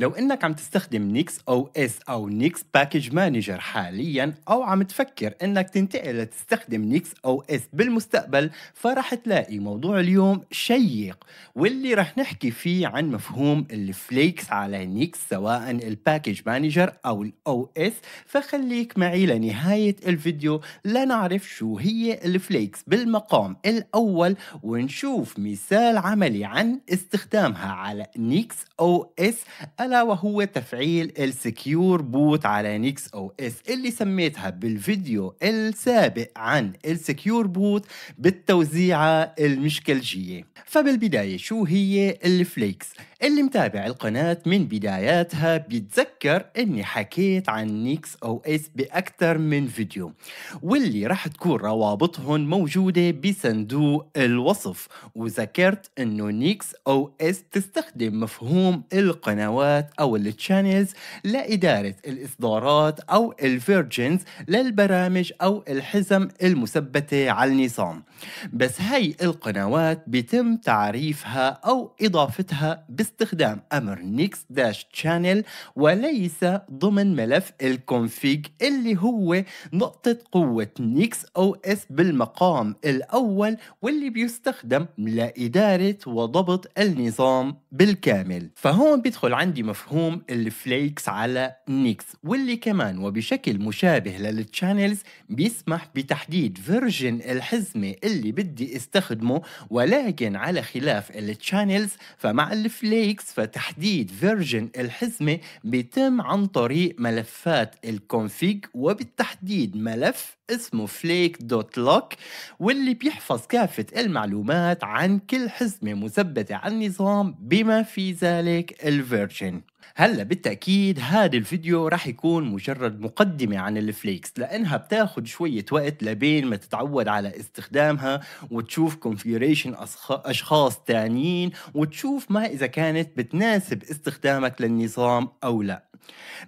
لو انك عم تستخدم نيكس او اس او نيكس باكج مانجر حاليا او عم تفكر انك تنتقل لتستخدم نيكس او اس بالمستقبل فرح تلاقي موضوع اليوم شيق واللي رح نحكي فيه عن مفهوم الفليكس على نيكس سواء الباكج مانجر او الاو اس فخليك معي لنهاية الفيديو لنعرف شو هي الفليكس بالمقام الاول ونشوف مثال عملي عن استخدامها على نيكس او اس ألا وهو تفعيل السكيور بوت على نيكس أو إس اللي سميتها بالفيديو السابق عن السكيور بوت بالتوزيعة المشكلجية فبالبداية شو هي الفليكس؟ اللي متابع القناة من بداياتها بيتذكر اني حكيت عن نيكس او اس باكثر من فيديو واللي راح تكون روابطهم موجودة بصندوق الوصف وذكرت انه نيكس او اس تستخدم مفهوم القنوات او التشانلز لادارة الاصدارات او الفيرجنز للبرامج او الحزم المثبتة على النظام بس هاي القنوات بيتم تعريفها او اضافتها بس باستخدام أمر نيكس داش شانل وليس ضمن ملف الكونفيج اللي هو نقطة قوة نيكس أو اس بالمقام الأول واللي بيستخدم لإدارة وضبط النظام بالكامل فهون بيدخل عندي مفهوم الفليكس على نيكس واللي كمان وبشكل مشابه للتشانلز بيسمح بتحديد فيرجن الحزمة اللي بدي استخدمه ولكن على خلاف التشانلز فمع الفليكس ستيكس فتحديد فيرجن الحزمة بيتم عن طريق ملفات الكونفيج وبالتحديد ملف اسمه فليك دوت لوك واللي بيحفظ كافة المعلومات عن كل حزمة مثبتة على النظام بما في ذلك الفيرجن هلا بالتاكيد هذا الفيديو راح يكون مجرد مقدمه عن الفليكس لانها بتاخذ شويه وقت لبين ما تتعود على استخدامها وتشوف كونفيجريشن اشخاص تانيين وتشوف ما اذا كانت بتناسب استخدامك للنظام او لا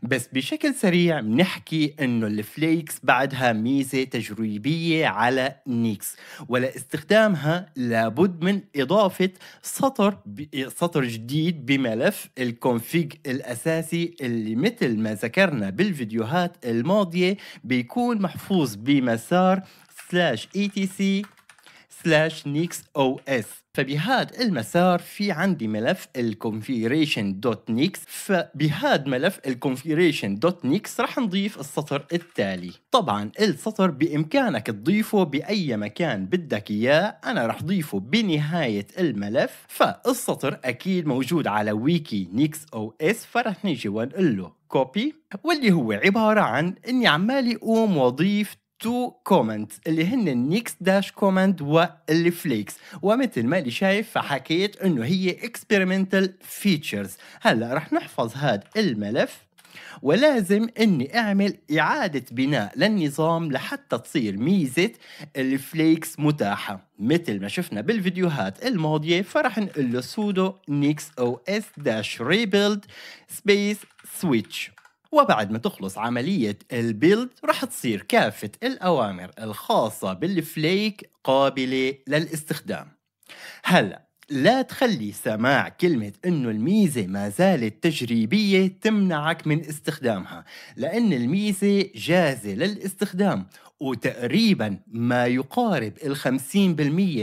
بس بشكل سريع بنحكي انه الفليكس بعدها ميزه تجريبيه على نيكس ولا استخدامها لابد من اضافه سطر ب... سطر جديد بملف الكونفيج الاساسي اللي مثل ما ذكرنا بالفيديوهات الماضيه بيكون محفوظ بمسار سلاش اي تي سي سلاش نيكس او اس فبهذا المسار في عندي ملف الكونفيجريشن دوت نيكس فبهذا ملف الكونفيجريشن دوت نيكس رح نضيف السطر التالي طبعا السطر بامكانك تضيفه باي مكان بدك اياه انا رح ضيفه بنهايه الملف فالسطر اكيد موجود على ويكي نيكس او اس فرح نيجي ونقول له كوبي واللي هو عبارة عن اني عمالي اقوم واضيف تو كومنت اللي هن النيكس داش كومنت والفليكس ومثل ما اللي شايف فحكيت انه هي اكسبيرمنتال فيتشرز هلا رح نحفظ هذا الملف ولازم اني اعمل اعادة بناء للنظام لحتى تصير ميزة الفليكس متاحة مثل ما شفنا بالفيديوهات الماضية فرح نقول له sudo nix os-rebuild space switch وبعد ما تخلص عملية البيلد رح تصير كافة الأوامر الخاصة بالفليك قابلة للاستخدام هلأ لا تخلي سماع كلمة إنه الميزة ما زالت تجريبية تمنعك من استخدامها، لأن الميزة جاهزة للاستخدام وتقريبا ما يقارب ال 50%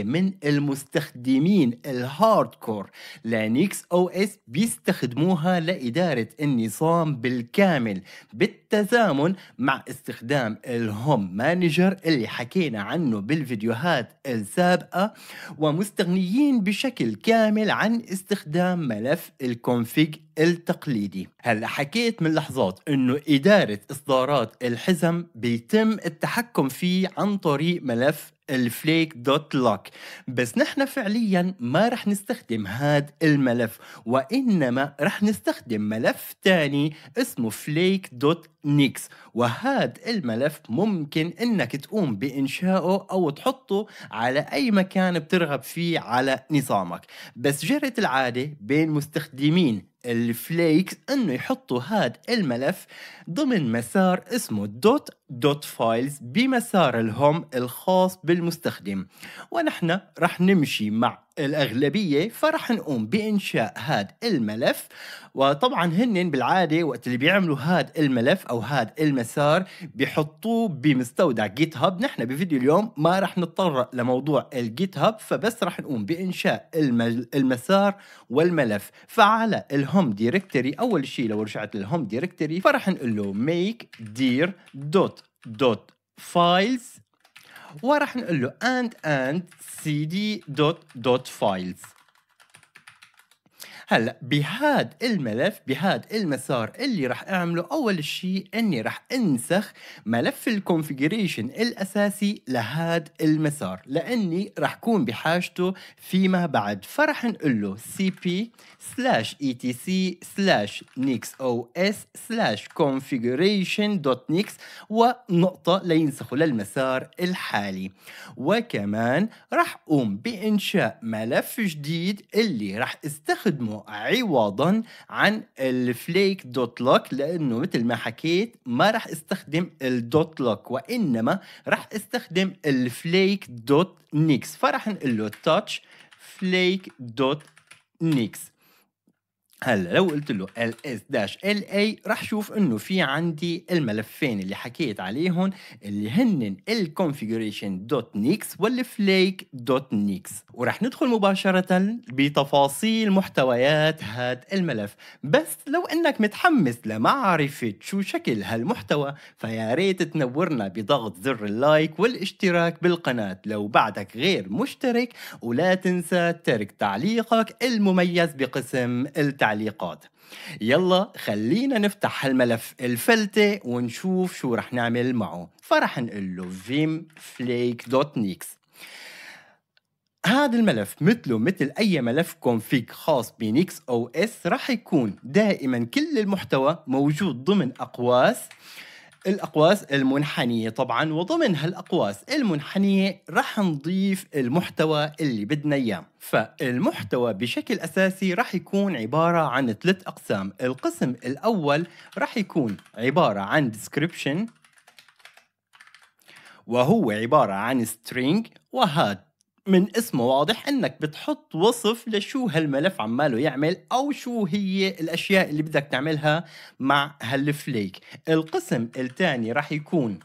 من المستخدمين الهاردكور لينكس او اس بيستخدموها لاداره النظام بالكامل بالتزامن مع استخدام الهوم مانجر اللي حكينا عنه بالفيديوهات السابقه ومستغنيين بشكل كامل عن استخدام ملف الكونفيج التقليدي هلا حكيت من لحظات انه إدارة إصدارات الحزم بيتم التحكم فيه عن طريق ملف الفليك دوت لوك بس نحن فعليا ما رح نستخدم هاد الملف وإنما رح نستخدم ملف تاني اسمه فليك دوت نيكس وهاد الملف ممكن انك تقوم بانشائه او تحطه على اي مكان بترغب فيه على نظامك بس جرت العادة بين مستخدمين الفليكس انه يحطوا هاد الملف ضمن مسار اسمه دوت دوت فايلز بمسار الهوم الخاص بالمستخدم ونحن رح نمشي مع الأغلبية فرح نقوم بإنشاء هاد الملف وطبعا هن بالعادة وقت اللي بيعملوا هاد الملف أو هاد المسار بحطوه بمستودع جيت هاب نحن بفيديو اليوم ما رح نتطرق لموضوع الجيت هاب فبس رح نقوم بإنشاء المسار والملف فعلى الهوم دايركتوري أول شيء لو رجعت للهوم دايركتوري فرح نقول له make dir وراح نقول له اند اند سي دي دوت دوت فايلز هلا بهاد الملف بهاد المسار اللي راح اعمله اول شيء اني راح انسخ ملف الكونفجريشن الاساسي لهاد المسار لاني راح كون بحاجته فيما بعد فراح نقول له cp slash etc slash nixos slash configuration ونقطة لينسخه للمسار الحالي وكمان راح قوم بإنشاء ملف جديد اللي راح استخدمه انه عوضا عن الفليك دوت لوك لانه مثل ما حكيت ما راح استخدم الدوت لوك وانما راح استخدم الفليك دوت نيكس فراح نقول له تاتش فليك دوت نيكس هلا لو قلت له ls dash la رح شوف انه في عندي الملفين اللي حكيت عليهم اللي هن الconfiguration.nix والflake.nix ورح ندخل مباشرة بتفاصيل محتويات هاد الملف بس لو انك متحمس لمعرفة شو شكل هالمحتوى فيا ريت تنورنا بضغط زر اللايك والاشتراك بالقناة لو بعدك غير مشترك ولا تنسى ترك تعليقك المميز بقسم التعليق التعليقات يلا خلينا نفتح هالملف الفلتة ونشوف شو رح نعمل معه فرح نقول له vim دوت نيكس هذا الملف مثله مثل اي ملف كونفيك خاص بنيكس او اس رح يكون دائما كل المحتوى موجود ضمن اقواس آه الأقواس المنحنية طبعا وضمن هالأقواس المنحنية رح نضيف المحتوى اللي بدنا إياه فالمحتوى بشكل أساسي رح يكون عبارة عن ثلاث أقسام القسم الأول رح يكون عبارة عن description وهو عبارة عن string وهاد من اسمه واضح انك بتحط وصف لشو هالملف عماله يعمل او شو هي الاشياء اللي بدك تعملها مع هالفليك القسم الثاني راح يكون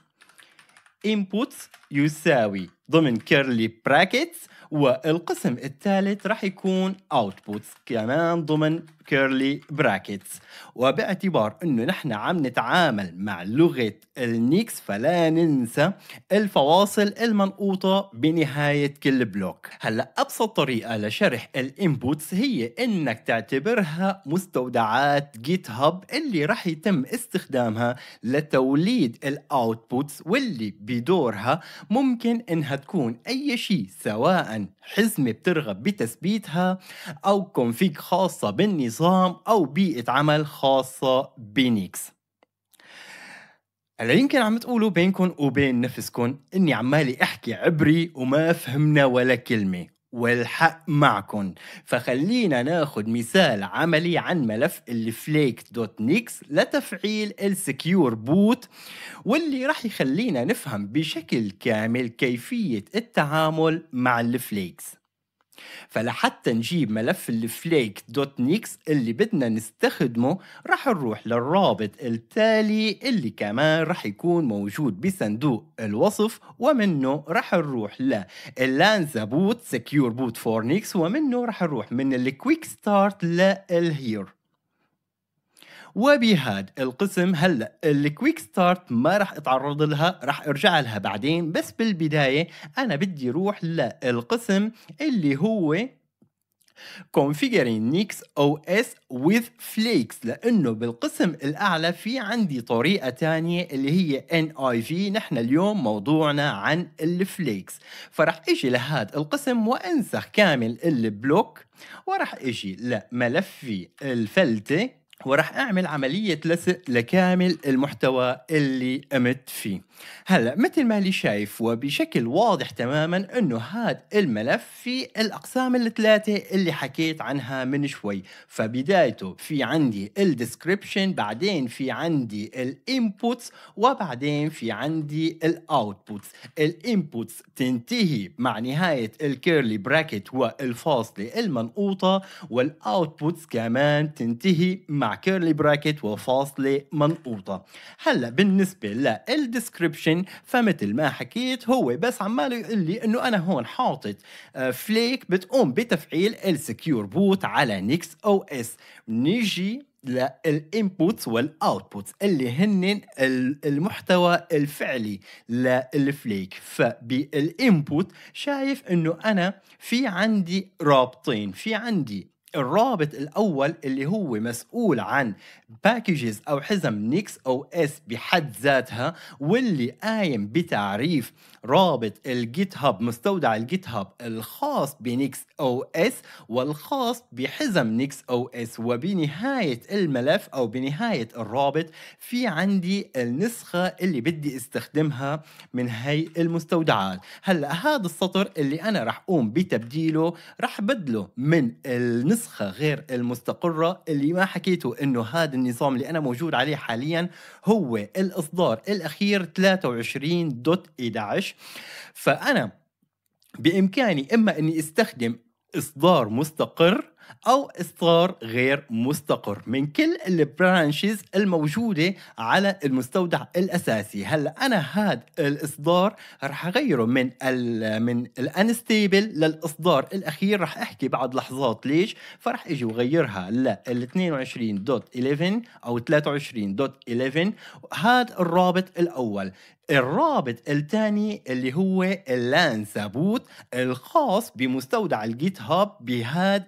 inputs يساوي ضمن كيرلي براكتس والقسم الثالث راح يكون اوتبوتس كمان ضمن كيرلي براكتس وباعتبار انه نحن عم نتعامل مع لغه النيكس فلا ننسى الفواصل المنقوطه بنهايه كل بلوك هلا ابسط طريقه لشرح الانبوتس هي انك تعتبرها مستودعات جيت هاب اللي راح يتم استخدامها لتوليد الاوتبوتس واللي بدورها ممكن انها تكون أي شيء سواء حزمة بترغب بتثبيتها أو كونفيك خاصة بالنظام أو بيئة عمل خاصة بنيكس هلا يمكن عم تقولوا بينكم وبين نفسكم اني عمالي احكي عبري وما فهمنا ولا كلمه والحق معكن فخلينا ناخد مثال عملي عن ملف الفليك دوت نيكس لتفعيل السكيور بوت واللي راح يخلينا نفهم بشكل كامل كيفية التعامل مع الفليكس فلحتى نجيب ملف الفليك دوت نيكس اللي بدنا نستخدمه رح نروح للرابط التالي اللي كمان رح يكون موجود بصندوق الوصف ومنه رح نروح للانزا بوت سكيور بوت فور نيكس ومنه رح نروح من الكويك ستارت للهير وبهذا القسم هلا الكويك ستارت ما راح اتعرض لها راح ارجع لها بعدين بس بالبدايه انا بدي روح للقسم اللي هو configuring Nix OS with flakes لأنه بالقسم الأعلى في عندي طريقة تانية اللي هي NIV نحن اليوم موضوعنا عن الفليكس فرح إجي لهذا القسم وأنسخ كامل البلوك ورح إجي لملفي الفلتة وراح اعمل عملية لصق لكامل المحتوى اللي قمت فيه هلا مثل ما اللي شايف وبشكل واضح تماما انه هاد الملف في الاقسام الثلاثة اللي حكيت عنها من شوي فبدايته في عندي الديسكريبشن بعدين في عندي الانبوتس وبعدين في عندي الاوتبوتس الانبوتس تنتهي مع نهاية الكيرلي براكت والفاصلة المنقوطة والاوتبوتس كمان تنتهي مع مع كيرلي براكت وفاصلة منقوطة هلا بالنسبة للديسكربشن فمثل ما حكيت هو بس عماله يقول لي انه انا هون حاطط فليك آه، بتقوم بتفعيل السكيور بوت على نيكس او اس نيجي للانبوتس والاوتبوتس اللي هن المحتوى الفعلي للفليك فبالانبوت شايف انه انا في عندي رابطين في عندي الرابط الاول اللي هو مسؤول عن باكجز او حزم نيكس او اس بحد ذاتها واللي قايم بتعريف رابط الجيت هاب مستودع الجيت هاب الخاص بنيكس او اس والخاص بحزم نيكس او اس وبنهاية الملف او بنهاية الرابط في عندي النسخة اللي بدي استخدمها من هي المستودعات هلا هذا السطر اللي انا رح اقوم بتبديله رح بدله من النسخة غير المستقرة اللي ما حكيته انه هذا النظام اللي انا موجود عليه حاليا هو الاصدار الاخير 23.11 فانا بامكاني اما اني استخدم اصدار مستقر او اصدار غير مستقر من كل البرانشز الموجوده على المستودع الاساسي هلا انا هذا الاصدار رح اغيره من الـ من الانستيبل للاصدار الاخير رح احكي بعد لحظات ليش فرح اجي وغيرها لل 22.11 او 23.11 هذا الرابط الاول الرابط الثاني اللي هو اللانسابوت الخاص بمستودع الجيت هاب بهذا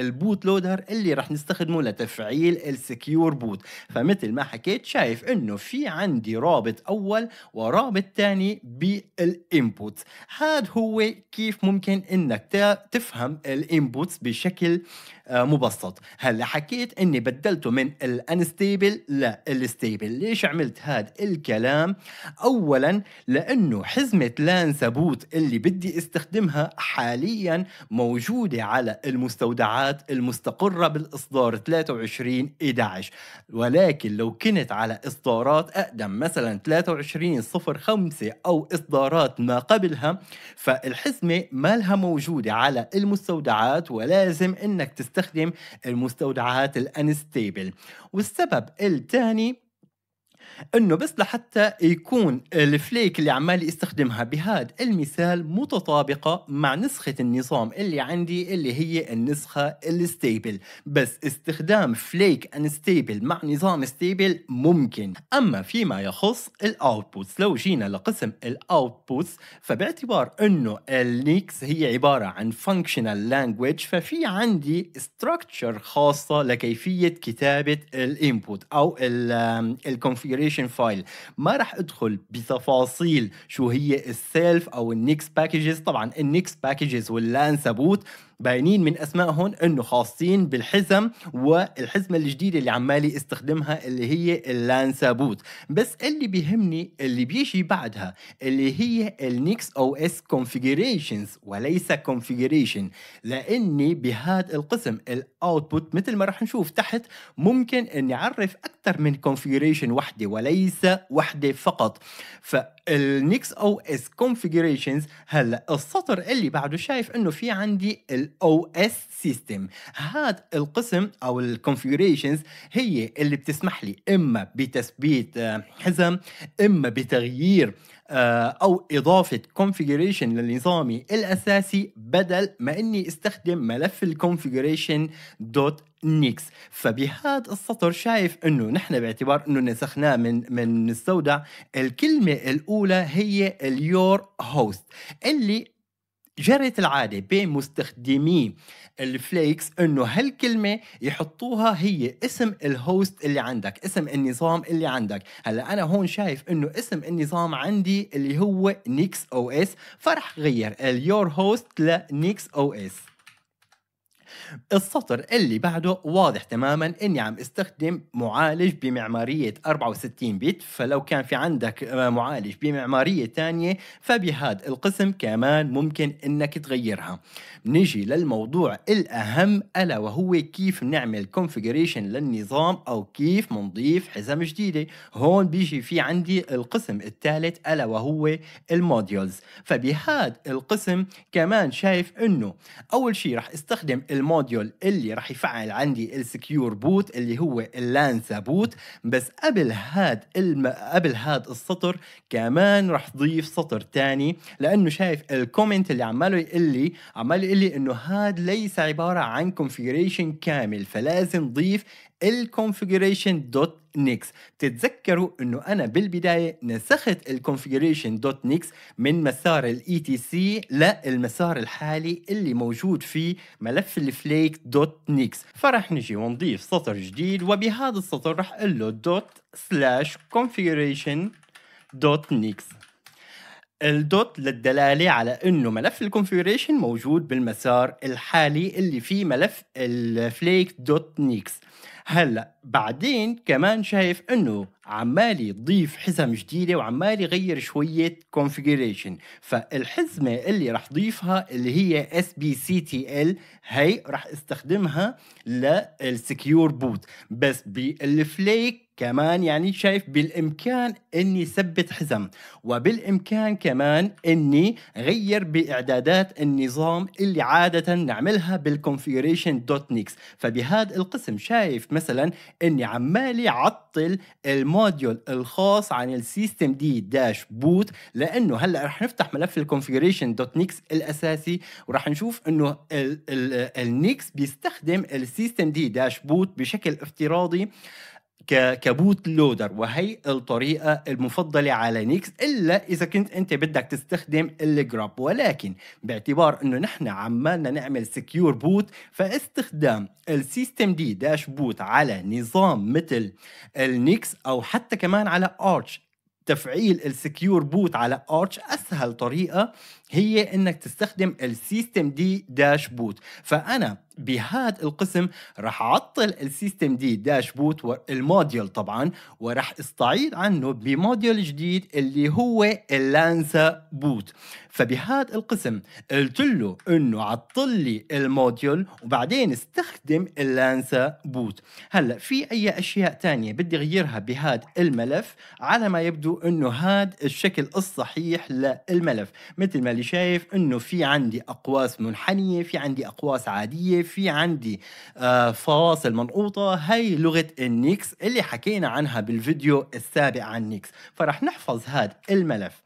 البوت لودر اللي رح نستخدمه لتفعيل السكيور بوت فمثل ما حكيت شايف انه في عندي رابط اول ورابط ثاني بالانبوت هذا هو كيف ممكن انك تفهم الانبوتس بشكل آه، مبسط هلا حكيت اني بدلته من الانستيبل للستيبل ليش عملت هذا الكلام اولا لانه حزمه لان ثبوت اللي بدي استخدمها حاليا موجوده على المستودعات المستقره بالاصدار 23 11 ولكن لو كنت على اصدارات اقدم مثلا 23 05 او اصدارات ما قبلها فالحزمه ما لها موجوده على المستودعات ولازم انك تستخدم المستودعات الانستيبل والسبب الثاني انه بس لحتى يكون الفليك اللي عمال يستخدمها بهذا المثال متطابقه مع نسخه النظام اللي عندي اللي هي النسخه الستيبل بس استخدام فليك انستيبل مع نظام ستيبل ممكن اما فيما يخص الاوتبوتس لو جينا لقسم الاوتبوتس فباعتبار انه النيكس هي عباره عن فانكشنال لانجويج ففي عندي ستراكشر خاصه لكيفيه كتابه الانبوت او الكونفيجريشن ابلكيشن فايل ما راح ادخل بتفاصيل شو هي السيلف او النيكس باكجز طبعا النيكس باكجز واللان ثبوت باينين من اسمائهم انه خاصين بالحزم والحزمه الجديده اللي عمالي استخدمها اللي هي اللانسابوت بس اللي بيهمني اللي بيجي بعدها اللي هي النيكس او اس كونفيجريشنز وليس كونفيجريشن لاني بهذا القسم الاوتبوت مثل ما رح نشوف تحت ممكن اني اعرف اكثر من كونفيجريشن وحده وليس وحده فقط ف النيكس او اس كونفيجريشنز هلا السطر اللي بعده شايف انه في عندي الاو اس سيستم هذا القسم او الكونفيجريشنز هي اللي بتسمح لي اما بتثبيت آه، حزم اما بتغيير آه، او اضافه كونفيجريشن لنظامي الاساسي بدل ما اني استخدم ملف الكونفيجريشن دوت نيكس فبهذا السطر شايف انه نحن باعتبار انه نسخناه من من السوداء الكلمه الاولى هي اليور هوست اللي جرت العاده بين مستخدمي الفليكس انه هالكلمه يحطوها هي اسم الهوست اللي عندك اسم النظام اللي عندك هلا انا هون شايف انه اسم النظام عندي اللي هو نيكس او اس فرح غير اليور هوست لنيكس او اس السطر اللي بعده واضح تماما اني عم استخدم معالج بمعمارية 64 بت فلو كان في عندك آه، معالج بمعمارية تانية فبهذا القسم كمان ممكن انك تغيرها نجي للموضوع الاهم الا وهو كيف نعمل كونفيجريشن للنظام او كيف منضيف حزم جديدة هون بيجي في عندي القسم الثالث الا وهو الموديولز فبهذا القسم كمان شايف انه اول شيء راح استخدم الموديول اللي راح يفعل عندي السكيور بوت اللي هو اللانسا بوت بس قبل هاد الم... قبل هاد السطر كمان راح ضيف سطر تاني لانه شايف الكومنت اللي عماله يقول لي عمال يقول لي انه هاد ليس عباره عن كونفيجريشن كامل فلازم ضيف الconfiguration.nix تتذكروا انه انا بالبدايه نسخت الconfiguration.nix من مسار الاي تي e سي للمسار الحالي اللي موجود في ملف الفليك دوت نيكس فرح نجي ونضيف سطر جديد وبهذا السطر رح اقول له دوت سلاش configuration دوت نيكس الدوت للدلالة على أنه ملف الكونفيوريشن موجود بالمسار الحالي اللي فيه ملف الفليك دوت نيكس هلا بعدين كمان شايف انه عمال يضيف حزم جديدة وعمال يغير شوية configuration فالحزمة اللي رح ضيفها اللي هي SBCTL هي رح استخدمها للسكيور بوت بس بالفليك كمان يعني شايف بالامكان اني ثبت حزم وبالامكان كمان اني غير باعدادات النظام اللي عاده نعملها بالكونفيجريشن دوت نيكس فبهذا القسم شايف مثلا اني عمالي عطل المود الموديول الخاص عن السيستم دي داش بوت لانه هلا رح نفتح ملف الكونفيجريشن دوت نيكس الاساسي ورح نشوف انه النيكس بيستخدم السيستم دي داش بوت بشكل افتراضي كبوت لودر وهي الطريقة المفضلة على نيكس إلا إذا كنت أنت بدك تستخدم الجراب ولكن باعتبار أنه نحن عمالنا نعمل سكيور بوت فاستخدام السيستم دي داش بوت على نظام مثل النيكس أو حتى كمان على أرش تفعيل السكيور بوت على ارش اسهل طريقه هي انك تستخدم السيستم دي داش بوت فانا بهذا القسم راح اعطل السيستم دي داش بوت الموديول طبعا وراح استعيض عنه بموديول جديد اللي هو اللانسا بوت فبهذا القسم قلت له انه عطل لي الموديول وبعدين استخدم اللانسا بوت هلا في اي اشياء تانية بدي غيرها بهذا الملف على ما يبدو انه هذا الشكل الصحيح للملف مثل ما اللي شايف انه في عندي اقواس منحنيه في عندي اقواس عاديه في عندي آه فواصل منقوطه هي لغه النيكس اللي حكينا عنها بالفيديو السابق عن نيكس فرح نحفظ هذا الملف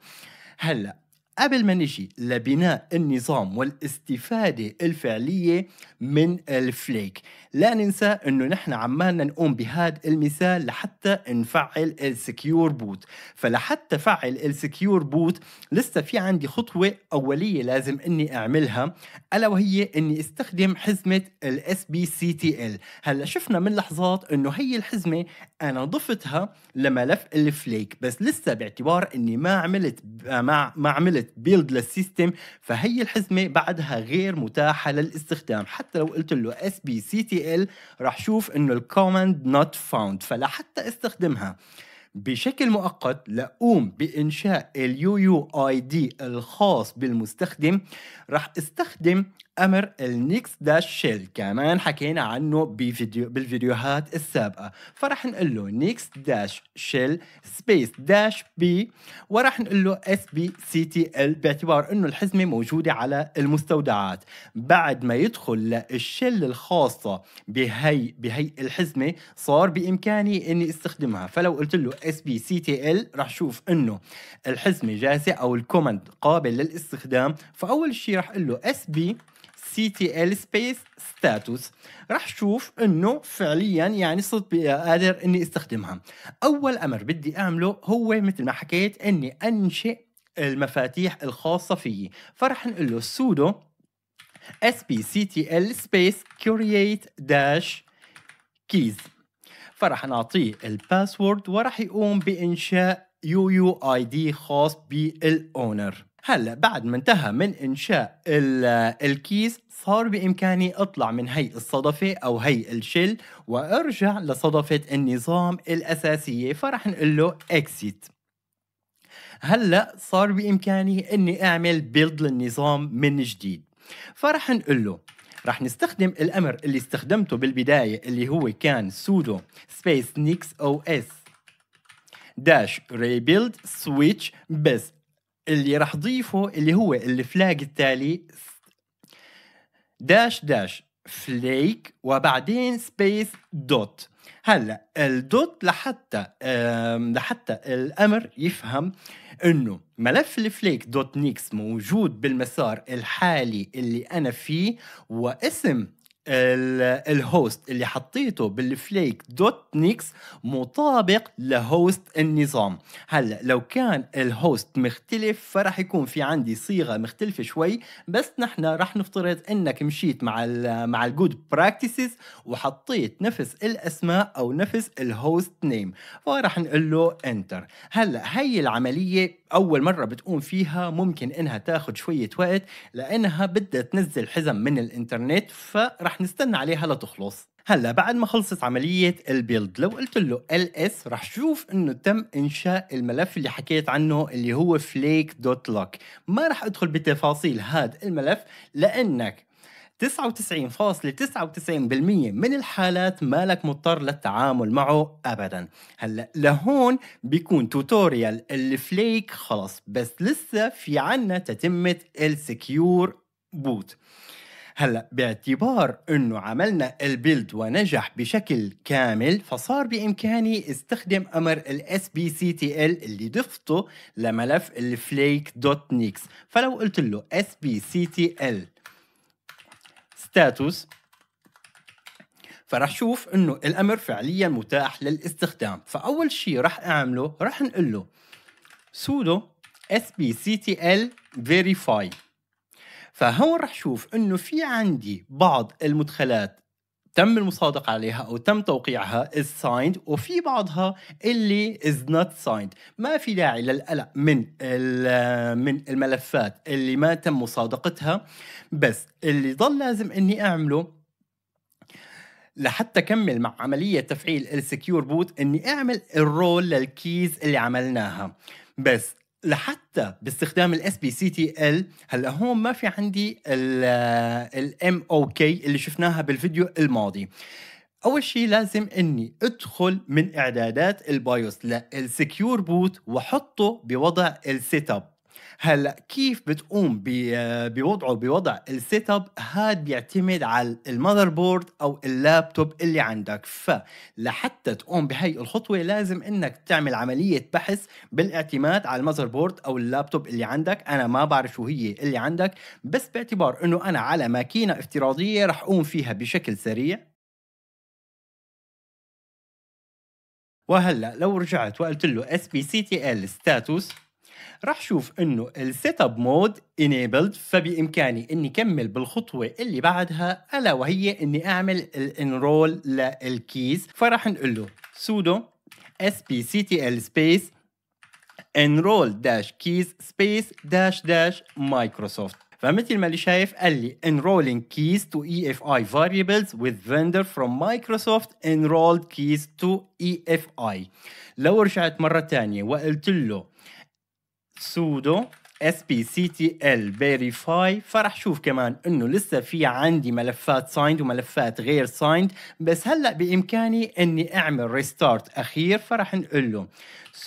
هلا قبل ما نجي لبناء النظام والاستفادة الفعلية من الفليك لا ننسى انه نحن عمالنا نقوم بهذا المثال لحتى نفعل السكيور بوت فلحتى فعل السكيور بوت لسه في عندي خطوة أولية لازم اني اعملها ألا وهي اني استخدم حزمة الاس بي سي تي ال هلا شفنا من لحظات انه هي الحزمة انا ضفتها لملف الفليك بس لسه باعتبار اني ما عملت ما عملت بيلد للسيستم فهي الحزمه بعدها غير متاحه للاستخدام حتى لو قلت له اس بي سي تي ال راح شوف انه الكوماند نوت فاوند فلحتى استخدمها بشكل مؤقت لأقوم بإنشاء اليو يو آي دي الخاص بالمستخدم رح استخدم امر النيكس داش شيل كمان حكينا عنه بفيديو بالفيديوهات السابقه فرح نقول له نيكس داش شيل سبيس داش بي وراح نقول له اس بي سي تي ال باعتبار انه الحزمه موجوده على المستودعات بعد ما يدخل للشيل الخاصه بهي بهي الحزمه صار بامكاني اني استخدمها فلو قلت له اس بي سي تي ال راح شوف انه الحزمه جاهزه او الكومند قابل للاستخدام فاول شيء راح اقول له اس بي سي تي ال سبيس ستاتوس راح تشوف انه فعليا يعني صرت قادر اني استخدمها اول امر بدي اعمله هو مثل ما حكيت اني انشئ المفاتيح الخاصه فيي فرح نقول له سودو اس بي سي تي ال سبيس داش كيز فراح نعطيه الباسورد وراح يقوم بانشاء يو يو اي دي خاص بالاونر هلا بعد ما انتهى من انشاء الكيس صار بامكاني اطلع من هي الصدفه او هي الشل وارجع لصدفه النظام الاساسيه فرح نقول له اكسيت هلا صار بامكاني اني اعمل بيلد للنظام من جديد فرح نقول له رح نستخدم الامر اللي استخدمته بالبدايه اللي هو كان سودو سبيس نيكس او اس داش ريبيلد سويتش بس اللي راح ضيفه اللي هو الفلاج التالي داش داش فليك وبعدين سبيس دوت هلا الدوت لحتى لحتى الامر يفهم انه ملف الفليك دوت نيكس موجود بالمسار الحالي اللي انا فيه واسم الهوست اللي حطيته بالفليك دوت نيكس مطابق لهوست النظام هلا لو كان الهوست مختلف فراح يكون في عندي صيغه مختلفه شوي بس نحن راح نفترض انك مشيت مع الـ مع الجود براكتسز وحطيت نفس الاسماء او نفس الهوست نيم فراح نقول له انتر هلا هي العمليه اول مره بتقوم فيها ممكن انها تاخذ شويه وقت لانها بدها تنزل حزم من الانترنت فرح نستنى عليها لتخلص هلا بعد ما خلصت عملية البيلد لو قلت له ls رح شوف انه تم انشاء الملف اللي حكيت عنه اللي هو flake.lock ما رح ادخل بتفاصيل هذا الملف لانك 99.99% من الحالات مالك مضطر للتعامل معه ابدا هلا لهون بيكون توتوريال الفليك خلص بس لسه في عنا تتمه السكيور بوت هلا باعتبار انه عملنا البيلد ونجح بشكل كامل فصار بامكاني استخدم امر الاس بي سي تي ال اللي ضفته لملف الفليك دوت نيكس فلو قلت له اس بي سي تي ال ستاتوس فرح شوف انه الامر فعليا متاح للاستخدام فاول شيء راح اعمله راح نقول له sudo sbctl verify فهون راح شوف انه في عندي بعض المدخلات تم المصادقة عليها أو تم توقيعها is signed وفي بعضها اللي is not signed ما في داعي للقلق من من الملفات اللي ما تم مصادقتها بس اللي ضل لازم إني أعمله لحتى كمل مع عملية تفعيل السكيور بوت إني أعمل الرول للكيز اللي عملناها بس لحتى باستخدام الاس بي سي تي ال هلا هون ما في عندي الام او كي اللي شفناها بالفيديو الماضي اول شيء لازم اني ادخل من اعدادات البايوس للسكيور بوت واحطه بوضع السيت اب هلا كيف بتقوم بوضعه بوضع السيت اب هاد بيعتمد على المذر بورد او اللابتوب اللي عندك فلحتى تقوم بهي الخطوه لازم انك تعمل عمليه بحث بالاعتماد على المذر بورد او اللابتوب اللي عندك انا ما بعرف شو هي اللي عندك بس باعتبار انه انا على ماكينه افتراضيه رح اقوم فيها بشكل سريع وهلا لو رجعت وقلت له اس بي سي تي ال ستاتوس راح شوف انه السيت اب مود enabled فبامكاني اني كمل بالخطوه اللي بعدها الا وهي اني اعمل الانرول للكيز فراح نقول له sudo spctl space enroll dash keys space dash dash microsoft فمثل ما اللي شايف قال لي enrolling keys to EFI variables with vendor from Microsoft enrolled keys to EFI لو رجعت مرة تانية وقلت له sudo spctl verify فرح شوف كمان انه لسه في عندي ملفات سايند وملفات غير سايند بس هلا بامكاني اني اعمل ريستارت اخير فرح نقول له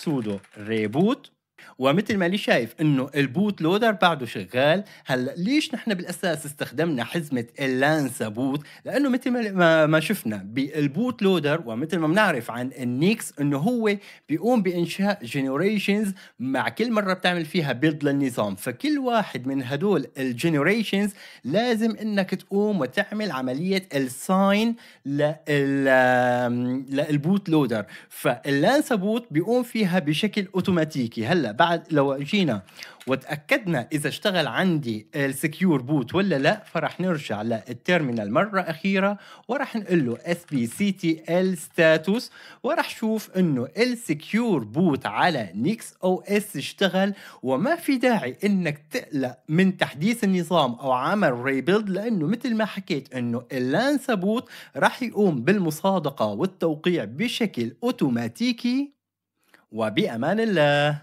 sudo reboot ومثل ما لي شايف انه البوت لودر بعده شغال هلا ليش نحن بالاساس استخدمنا حزمه اللانسا بوت لانه مثل ما ما شفنا بالبوت لودر ومثل ما بنعرف عن النيكس انه هو بيقوم بانشاء جينيريشنز مع كل مره بتعمل فيها بيلد للنظام فكل واحد من هدول الجينيريشنز لازم انك تقوم وتعمل عمليه الساين للبوت لودر فاللانسا بوت بيقوم فيها بشكل اوتوماتيكي هلا بعد بعد لو جينا وتاكدنا اذا اشتغل عندي السكيور بوت ولا لا فرح نرجع للتيرمينال مره اخيره ورح نقول له اس بي سي تي ال ستاتوس ورح شوف انه السكيور بوت على نيكس او اس اشتغل وما في داعي انك تقلق من تحديث النظام او عمل ريبيلد لانه مثل ما حكيت انه اللانسا بوت رح يقوم بالمصادقه والتوقيع بشكل اوتوماتيكي وبامان الله